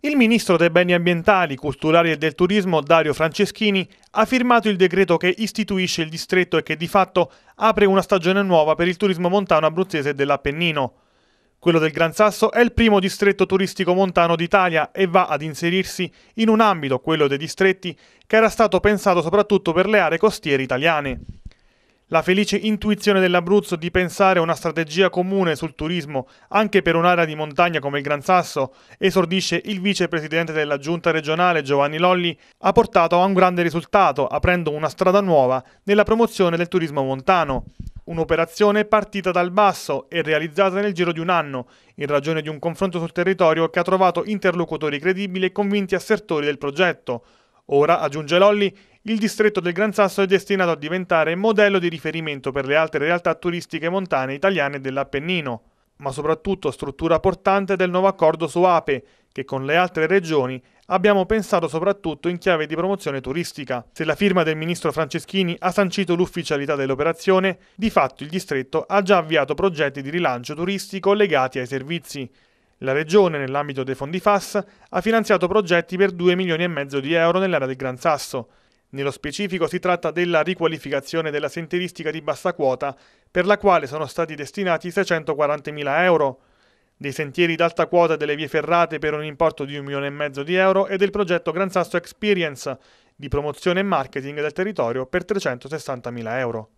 Il ministro dei beni ambientali, culturali e del turismo Dario Franceschini ha firmato il decreto che istituisce il distretto e che di fatto apre una stagione nuova per il turismo montano abruzzese dell'Appennino. Quello del Gran Sasso è il primo distretto turistico montano d'Italia e va ad inserirsi in un ambito, quello dei distretti, che era stato pensato soprattutto per le aree costiere italiane. La felice intuizione dell'Abruzzo di pensare a una strategia comune sul turismo anche per un'area di montagna come il Gran Sasso, esordisce il vicepresidente della giunta regionale Giovanni Lolli, ha portato a un grande risultato, aprendo una strada nuova nella promozione del turismo montano. Un'operazione partita dal basso e realizzata nel giro di un anno, in ragione di un confronto sul territorio che ha trovato interlocutori credibili e convinti assertori del progetto. Ora, aggiunge Lolli, il distretto del Gran Sasso è destinato a diventare modello di riferimento per le altre realtà turistiche montane italiane dell'Appennino, ma soprattutto struttura portante del nuovo accordo su APE, che con le altre regioni abbiamo pensato soprattutto in chiave di promozione turistica. Se la firma del ministro Franceschini ha sancito l'ufficialità dell'operazione, di fatto il distretto ha già avviato progetti di rilancio turistico legati ai servizi. La regione, nell'ambito dei fondi FAS, ha finanziato progetti per 2 milioni e mezzo di euro nell'area del Gran Sasso. Nello specifico si tratta della riqualificazione della sentieristica di bassa quota, per la quale sono stati destinati 640.000 euro, dei sentieri d'alta quota delle vie ferrate per un importo di 1 milione e mezzo di euro e del progetto Gran Sasso Experience di promozione e marketing del territorio per 360.000 euro.